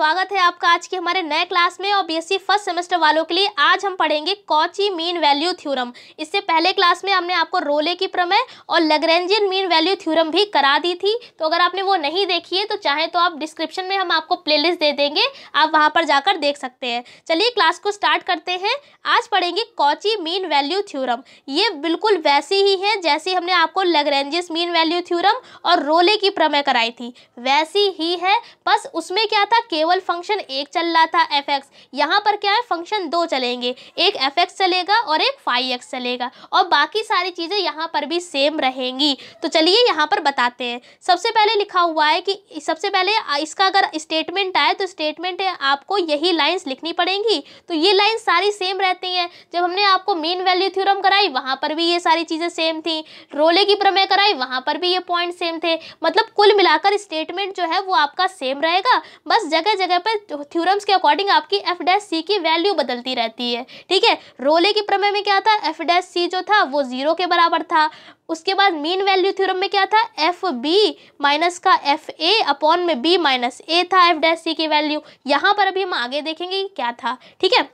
स्वागत है आपका आज के हमारे नए क्लास में और बी फर्स्ट सेमेस्टर वालों के लिए आज हम पढ़ेंगे कॉची मीन वैल्यू थ्योरम इससे पहले क्लास में हमने आपको रोले की प्रमेय और लगरेंजियन मीन वैल्यू थ्योरम भी करा दी थी तो अगर आपने वो नहीं देखी है तो चाहे तो आप डिस्क्रिप्शन में हम आपको प्ले दे देंगे आप वहाँ पर जाकर देख सकते हैं चलिए क्लास को स्टार्ट करते हैं आज पढ़ेंगे कॉची मीन वैल्यू थ्यूरम ये बिल्कुल वैसी ही है जैसी हमने आपको लगरेंजियस मीन वैल्यू थ्यूरम और रोले की प्रमेय कराई थी वैसी ही है बस उसमें क्या था केवल केवल फंक्शन एक चल रहा था एफ एक्स यहाँ पर क्या है फंक्शन दो चलेंगे एक एफ एक्स चलेगा और एक फाइव एक्स चलेगा और बाकी सारी चीज़ें यहाँ पर भी सेम रहेंगी तो चलिए यहाँ पर बताते हैं सबसे पहले लिखा हुआ है कि सबसे पहले इसका अगर स्टेटमेंट आए तो स्टेटमेंट आपको यही लाइन्स लिखनी पड़ेंगी तो ये लाइन्स सारी सेम रहती हैं जब हमने आपको मेन वैल्यू थ्योरम कराई वहाँ पर भी ये सारी चीज़ें सेम थी रोले की प्रमेय कराई वहाँ पर भी ये पॉइंट सेम थे मतलब कुल मिलाकर स्टेटमेंट जो है वो आपका सेम रहेगा बस जगह जगह पर थ्योरम्स तो के अकॉर्डिंग आपकी एफ डैश सी की वैल्यू बदलती रहती है ठीक है रोले के प्रमेय में क्या था एफ डैश सी जो था वो जीरो के बराबर था उसके बाद मीन वैल्यू थ्योरम में क्या था एफ बी माइनस का एफ ए अपॉन में बी माइनस ए था एफ डैश सी की वैल्यू यहाँ पर अभी हम आगे देखेंगे क्या था ठीक है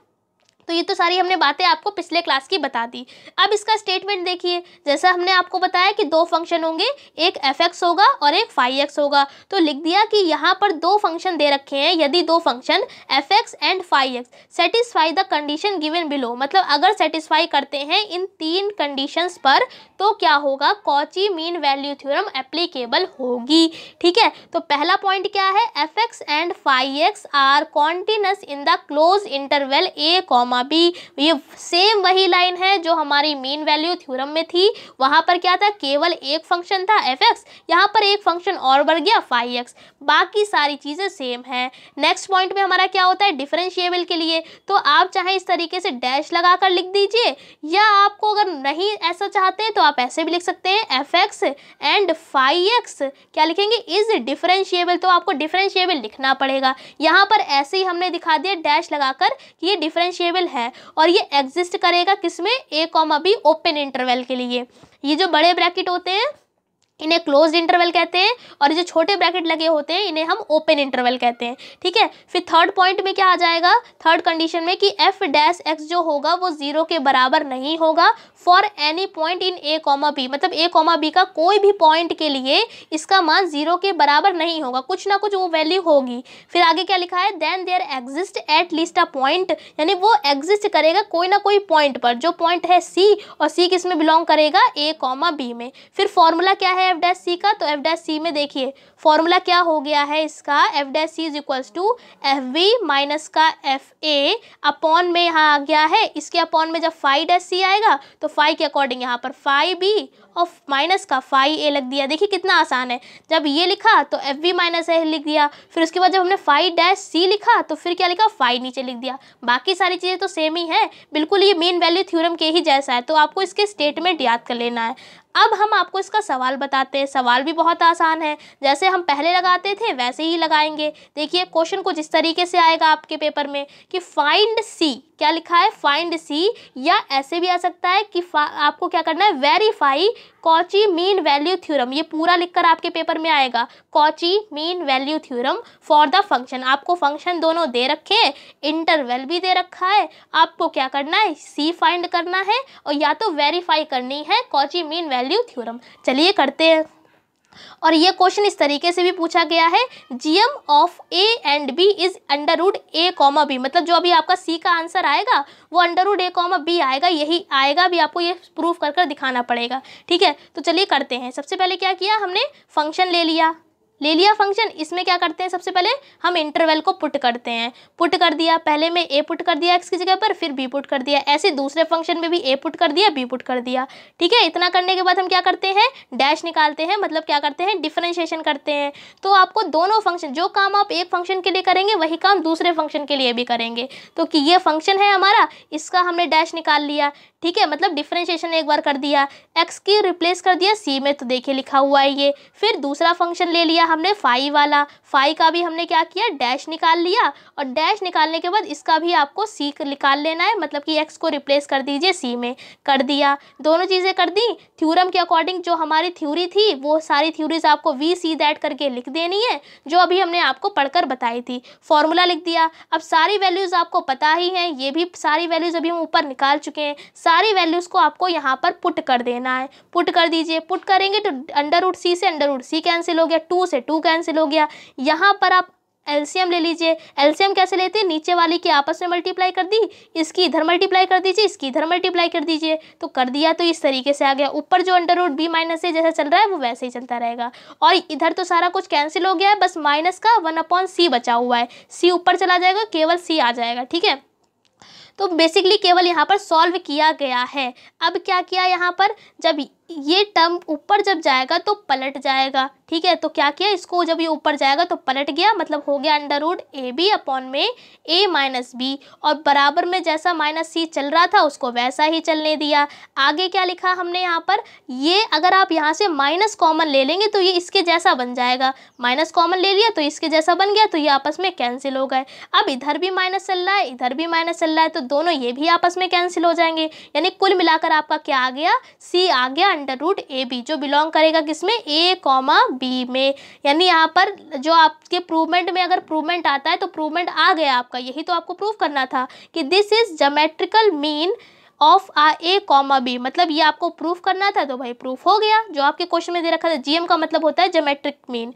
तो ये तो सारी हमने बातें आपको पिछले क्लास की बता दी अब इसका स्टेटमेंट देखिए जैसा हमने आपको बताया कि दो फंक्शन होंगे एक एफ एक्स होगा और एक फाइव एक्स होगा तो लिख दिया कि यहाँ पर दो फंक्शन दे रखे हैं यदि दो function F X and five X satisfy the condition given below मतलब अगर सेटिस्फाई करते हैं इन तीन कंडीशन पर तो क्या होगा Cauchy mean value theorem applicable होगी ठीक है तो पहला पॉइंट क्या है F X and five X are continuous in the close interval A comma comma B ये सेम वही लाइन है जो हमारी मेन वैल्यू थ्योरम में थी वहाँ पर क्या था केवल एक फंक्शन था एफ एक्स यहाँ पर एक फंक्शन और बढ़ गया फाइव एक्स बाकी सारी चीज़ें सेम हैं नेक्स्ट पॉइंट में हमारा क्या होता है डिफरेंशिएबल के लिए तो आप चाहे इस तरीके से डैश लगा कर लिख दीजिए या आपको अगर नहीं ऐसा चाहते तो आप ऐसे भी लिख सकते हैं F X and five X क्या लिखेंगे इज डिफरेंशिएबल तो आपको डिफरेंशिएबल लिखना पड़ेगा यहाँ पर ऐसे ही हमने दिखा दिया डैश लगाकर कि ये डिफरेंशिएबल इंटरवल है और ये एग्जिस्ट करेगा किसमें A comma B open interval के लिए ये जो बड़े ब्रैकेट होते हैं इन्हें क्लोज इंटरवल कहते हैं और जो छोटे ब्रैकेट लगे होते हैं इन्हें हम ओपन इंटरवल कहते हैं ठीक है फिर थर्ड पॉइंट में क्या आ जाएगा थर्ड कंडीशन में कि एफ डैश एक्स जो होगा वो जीरो के बराबर नहीं होगा for any point in A comma B मतलब ए कॉमा बी का कोई भी पॉइंट के लिए इसका मान जीरो के बराबर नहीं होगा कुछ ना कुछ वो वैल्यू होगी फिर आगे क्या लिखा है then there exist at least a point यानी वो एग्जिस्ट करेगा कोई ना कोई पॉइंट पर जो पॉइंट है सी और सी किस में बिलोंग करेगा ए कॉमा बी में फिर फॉर्मूला क्या है है एफ डैस सी का तो एफ डैस सी में देखिए फॉर्मूला क्या हो गया है इसका f dash c is equals to f B minus का एफ ए अपॉन में यहाँ आ गया है इसके अपॉन में जब फाइव डैस सी आएगा तो फाइव के अकॉर्डिंग यहाँ पर फाइव बी और माइनस का फाइव ए लग दिया देखिए कितना आसान है जब ये लिखा तो एफ बी माइनस ए लिख दिया फिर उसके बाद जब हमने फाइव डैस सी लिखा तो फिर क्या लिखा फाइव नीचे लिख दिया बाकी सारी चीज़ें तो सेम ही है बिल्कुल ये मेन वैल्यू थ्योरम के ही जैसा है तो आपको इसके स्टेटमेंट याद कर लेना है अब हम आपको इसका सवाल बताते हैं सवाल भी बहुत आसान है जैसे हम पहले लगाते थे वैसे ही लगाएंगे देखिए क्वेश्चन कुछ इस तरीके से आएगा आपके पेपर में कि फाइंड सी क्या लिखा है फाइंड सी या ऐसे भी आ सकता है कि आपको क्या करना है verify Cauchy mean value theorem ये पूरा लिखकर आपके पेपर में आएगा Cauchy mean value theorem for the function आपको फंक्शन दोनों दे रखे हैं इंटरवल भी दे रखा है आपको क्या करना है सी फाइंड करना है और या तो वेरीफाई करनी है Cauchy mean value value theorem चलिए करते हैं और ये क्वेश्चन इस तरीके से भी पूछा गया है GM of A and B is under root A comma B मतलब जो अभी आपका सी का आंसर आएगा वो under root A comma B आएगा यही आएगा भी आपको ये प्रूफ कर कर दिखाना पड़ेगा ठीक है तो चलिए करते हैं सबसे पहले क्या किया हमने फंक्शन ले लिया ले लिया फंक्शन इसमें क्या करते हैं सबसे पहले हम इंटरवल को पुट करते हैं पुट कर दिया पहले में ए पुट कर दिया एक्स की जगह पर फिर बी पुट कर दिया ऐसे दूसरे फंक्शन में भी ए पुट कर दिया बी पुट कर दिया ठीक है इतना करने के बाद हम क्या करते हैं डैश निकालते हैं मतलब क्या करते हैं डिफ्रेंशिएशन करते हैं तो आपको दोनों फंक्शन जो काम आप एक फंक्शन के लिए करेंगे वही काम दूसरे फंक्शन के लिए भी करेंगे तो कि ये फंक्शन है हमारा इसका हमने डैश निकाल लिया ठीक है मतलब डिफ्रेंशिएशन एक बार कर दिया एक्स की रिप्लेस कर दिया सी में तो देखिए लिखा हुआ है ये फिर दूसरा फंक्शन ले लिया किया हमने फाई वाला फाई का भी हमने क्या किया डैश निकाल लिया और डैश निकालने के बाद इसका भी आपको सी निकाल लेना है मतलब कि एक्स को रिप्लेस कर दीजिए सी में कर दिया दोनों चीज़ें कर दी थ्योरम के अकॉर्डिंग जो हमारी थ्योरी थी वो सारी थ्योरीज आपको वी सी दैट करके लिख देनी है जो अभी हमने आपको पढ़कर बताई थी फॉर्मूला लिख दिया अब सारी वैल्यूज़ आपको पता ही हैं ये भी सारी वैल्यूज़ अभी हम ऊपर निकाल चुके हैं सारी वैल्यूज़ को आपको यहाँ पर पुट कर देना है पुट कर दीजिए पुट करेंगे तो अंडर उड सी से अंडर उड सी कैंसिल हो गया टू से से टू कैंसिल हो गया यहाँ पर आप एलसीएम ले लीजिए एलसीएम कैसे लेते हैं नीचे वाली की आपस में मल्टीप्लाई कर दी इसकी इधर मल्टीप्लाई कर दीजिए इसकी इधर मल्टीप्लाई कर दीजिए तो कर दिया तो इस तरीके से आ गया ऊपर जो अंडर रूट बी माइनस है जैसा चल रहा है वो वैसे ही चलता रहेगा और इधर तो सारा कुछ कैंसिल हो गया है बस माइनस का वन अपॉन सी बचा हुआ है सी ऊपर चला जाएगा केवल सी आ जाएगा ठीक है तो बेसिकली केवल यहाँ पर सॉल्व किया गया है अब क्या किया यहाँ पर जब ये टर्म ऊपर जब जाएगा तो पलट जाएगा ठीक है तो क्या किया इसको जब ये ऊपर जाएगा तो पलट गया मतलब हो गया अंडर रूट ए बी अपॉन में ए माइनस बी और बराबर में जैसा माइनस सी चल रहा था उसको वैसा ही चलने दिया आगे क्या लिखा हमने यहाँ पर ये अगर आप यहाँ से माइनस कॉमन ले लेंगे तो ये इसके जैसा बन जाएगा माइनस कॉमन ले लिया तो इसके जैसा बन गया तो ये आपस में कैंसिल हो गए अब इधर भी माइनस चल रहा है इधर भी माइनस चल रहा है तो दोनों ये भी आपस में कैंसिल हो जाएंगे यानी कुल मिलाकर आपका क्या आ गया सी आ गया अंडर रूट ए बी जो बिलोंग करेगा किसमें ए कॉमा बी में यानी यहाँ पर जो आपके प्रूवमेंट में अगर प्रूवमेंट आता है तो प्रूवमेंट आ गया आपका यही तो आपको प्रूव करना था कि this is geometrical mean of आ ए कॉमा बी मतलब ये आपको प्रूफ करना था तो भाई प्रूफ हो गया जो आपके क्वेश्चन में दे रखा था जीएम का मतलब होता है जोमेट्रिक मीन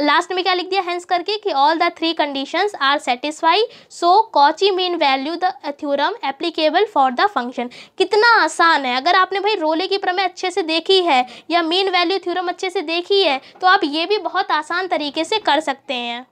लास्ट में क्या लिख दिया हैंस करके कि all the three conditions are satisfy so Cauchy mean value the theorem applicable for the function कितना आसान है अगर आपने भाई रोले की प्रमेय अच्छे से देखी है या मीन वैल्यू थ्योरम अच्छे से देखी है तो आप ये भी बहुत आसान तरीके से कर सकते हैं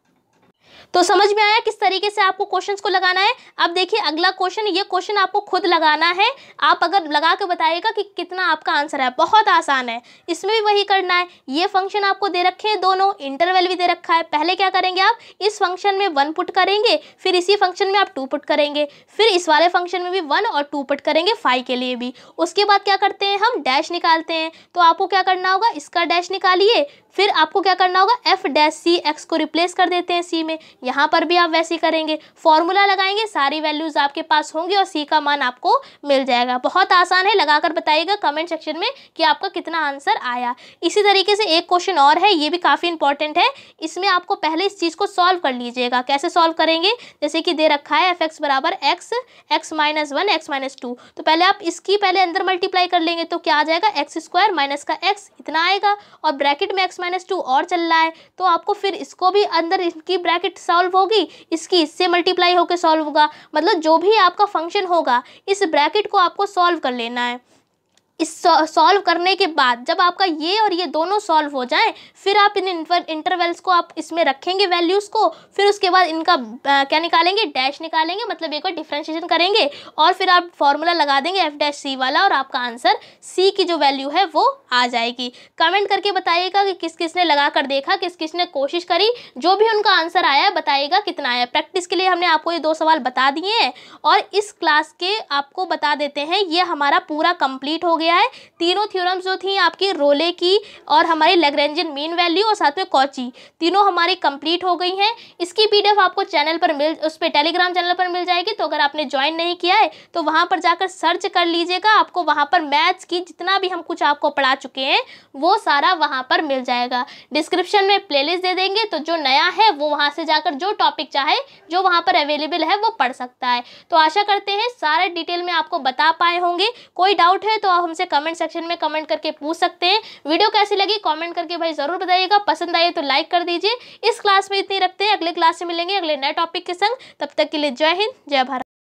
तो समझ में आया किस तरीके से आपको क्वेश्चंस को लगाना है अब देखिए अगला क्वेश्चन ये क्वेश्चन आपको खुद लगाना है आप अगर लगा के बताइएगा कि कितना आपका आंसर है बहुत आसान है इसमें भी वही करना है ये फंक्शन आपको दे रखे हैं दोनों इंटरवल भी दे रखा है पहले क्या करेंगे आप इस फंक्शन में वन पुट करेंगे फिर इसी फंक्शन में आप टू पुट करेंगे फिर इस वाले फंक्शन में भी वन और टू पुट करेंगे फाइव के लिए भी उसके बाद क्या करते हैं हम डैश निकालते हैं तो आपको क्या करना होगा इसका डैश निकालिए फिर आपको क्या करना होगा एफ डैश सी एक्स को रिप्लेस कर देते हैं सी में यहाँ पर भी आप वैसे करेंगे फॉर्मूला लगाएंगे सारी वैल्यूज़ आपके पास होंगी और सी का मान आपको मिल जाएगा बहुत आसान है लगाकर बताइएगा कमेंट सेक्शन में कि आपका कितना आंसर आया इसी तरीके से एक क्वेश्चन और है ये भी काफ़ी इंपॉर्टेंट है इसमें आपको पहले इस चीज़ को सॉल्व कर लीजिएगा कैसे सॉल्व करेंगे जैसे कि दे रखा है एफ एक्स बराबर x x minus one x minus two तो पहले आप इसकी पहले अंदर मल्टीप्लाई कर लेंगे तो क्या आ जाएगा एक्स स्क्वायर माइनस का एक्स इतना आएगा और ब्रैकेट में एक्स माइनस टू और चल रहा है तो आपको फिर इसको भी अंदर इसकी ब्रैकेट सॉल्व होगी इसकी इससे मल्टीप्लाई होकर सॉल्व होगा मतलब जो भी आपका फंक्शन होगा इस ब्रैकेट को आपको सॉल्व कर लेना है इस सॉल्व करने के बाद जब आपका ये और ये दोनों सॉल्व हो जाए फिर आप इन इंटरवल्स को आप इसमें रखेंगे वैल्यूज़ को फिर उसके बाद इनका आ, क्या निकालेंगे डैश निकालेंगे मतलब एक और डिफ्रेंशिएशन करेंगे और फिर आप फॉर्मूला लगा देंगे एफ डैश सी वाला और आपका आंसर सी की जो वैल्यू है वो आ जाएगी कमेंट करके बताइएगा कि किस किसने लगा कर देखा किस किस ने कोशिश करी जो भी उनका आंसर आया बताइएगा कितना आया प्रैक्टिस के लिए हमने आपको ये दो सवाल बता दिए हैं और इस क्लास के आपको बता देते हैं ये हमारा पूरा कंप्लीट हो गया गया है तीनों थ्योरम्स जो थी आपकी रोले की और हमारी लेग्रेंजन मीन वैल्यू और साथ में कॉची तीनों हमारी कंप्लीट हो गई हैं इसकी पी आपको चैनल पर मिल उस पर टेलीग्राम चैनल पर मिल जाएगी तो अगर आपने ज्वाइन नहीं किया है तो वहाँ पर जाकर सर्च कर लीजिएगा आपको वहाँ पर मैथ्स की जितना भी हम कुछ आपको पढ़ा चुके हैं वो सारा वहाँ पर मिल जाएगा डिस्क्रिप्शन में प्ले दे देंगे तो जो नया है वो वहाँ से जाकर जो टॉपिक चाहे जो वहाँ पर अवेलेबल है वो पढ़ सकता है तो आशा करते हैं सारे डिटेल में आपको बता पाए होंगे कोई डाउट है तो आप हमसे मुझसे कमेंट सेक्शन में कमेंट करके पूछ सकते हैं वीडियो कैसी लगी कमेंट करके भाई ज़रूर बताइएगा पसंद आए तो लाइक कर दीजिए इस क्लास में इतनी रखते हैं अगले क्लास से मिलेंगे अगले नए टॉपिक के संग तब तक के लिए जय हिंद जय भारत